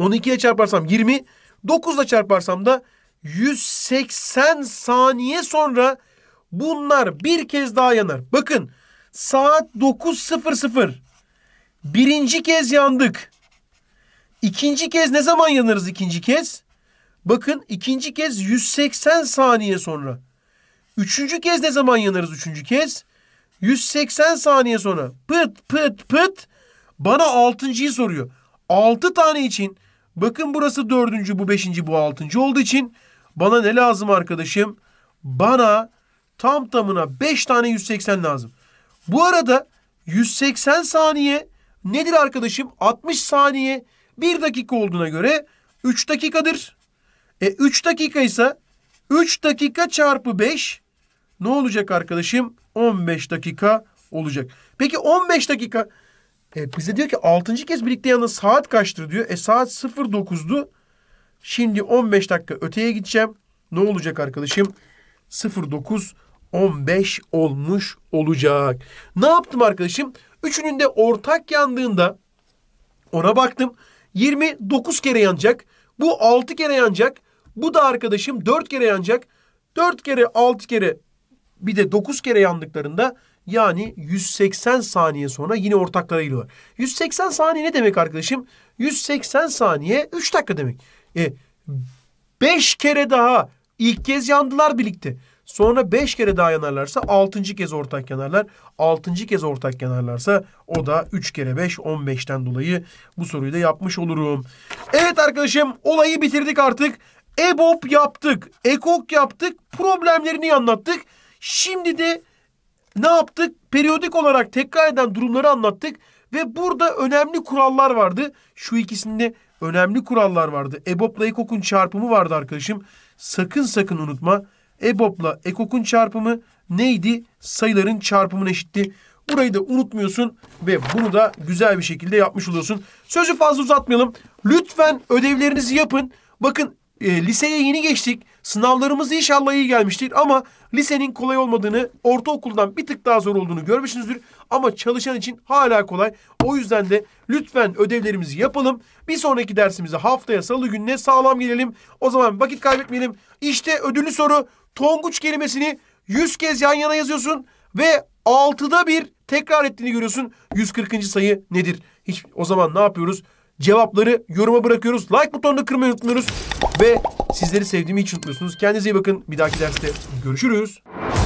onu çarparsam 20, 9 çarparsam da 180 saniye sonra bunlar bir kez daha yanar. Bakın saat 9.00 birinci kez yandık. İkinci kez ne zaman yanarız ikinci kez? Bakın ikinci kez 180 saniye sonra. Üçüncü kez ne zaman yanarız üçüncü kez? 180 saniye sonra pıt pıt pıt bana altıncıyı soruyor. Altı tane için Bakın burası dördüncü, bu beşinci, bu altıncı olduğu için bana ne lazım arkadaşım? Bana tam tamına beş tane 180 lazım. Bu arada 180 saniye nedir arkadaşım? 60 saniye bir dakika olduğuna göre 3 dakikadır. E 3 dakika ise 3 dakika çarpı 5 ne olacak arkadaşım? 15 dakika olacak. Peki 15 dakika Evet bize diyor ki altıncı kez birlikte yalnız saat kaçtır diyor. E saat 09'du. Şimdi 15 dakika öteye gideceğim. Ne olacak arkadaşım? 09 15 olmuş olacak. Ne yaptım arkadaşım? Üçünün de ortak yandığında ona baktım. 29 kere yanacak. Bu 6 kere yanacak. Bu da arkadaşım 4 kere yanacak. 4 kere 6 kere bir de 9 kere yandıklarında yani 180 saniye sonra yine ortaklarıyla var. 180 saniye ne demek arkadaşım? 180 saniye 3 dakika demek. E 5 kere daha ilk kez yandılar birlikte. Sonra 5 kere daha yanarlarsa 6. kez ortak yanarlar. 6. kez ortak yanarlarsa o da 3 kere 5 15'ten dolayı bu soruyu da yapmış olurum. Evet arkadaşım olayı bitirdik artık. EBOB yaptık. EKOK yaptık. Problemlerini anlattık. Şimdi de ne yaptık? Periyodik olarak tekrar eden durumları anlattık ve burada önemli kurallar vardı. Şu ikisinde önemli kurallar vardı. EBOB'la ekokun çarpımı vardı arkadaşım. Sakın sakın unutma. EBOB'la ekokun çarpımı neydi? Sayıların çarpımına eşitti. Burayı da unutmuyorsun ve bunu da güzel bir şekilde yapmış oluyorsun. Sözü fazla uzatmayalım. Lütfen ödevlerinizi yapın. Bakın e, liseye yeni geçtik. Sınavlarımız inşallah iyi gelmiştir ama lisenin kolay olmadığını, ortaokuldan bir tık daha zor olduğunu görmüşsünüzdür. Ama çalışan için hala kolay. O yüzden de lütfen ödevlerimizi yapalım. Bir sonraki dersimize haftaya salı gününe sağlam gelelim. O zaman vakit kaybetmeyelim. İşte ödüllü soru. Tonguç kelimesini 100 kez yan yana yazıyorsun ve 6'da bir tekrar ettiğini görüyorsun. 140. sayı nedir? Hiç o zaman ne yapıyoruz? Cevapları yoruma bırakıyoruz. Like butonunu kırmayı unutmuyoruz. Ve sizleri sevdiğimi hiç unutmuyorsunuz. Kendinize iyi bakın. Bir dahaki derste görüşürüz.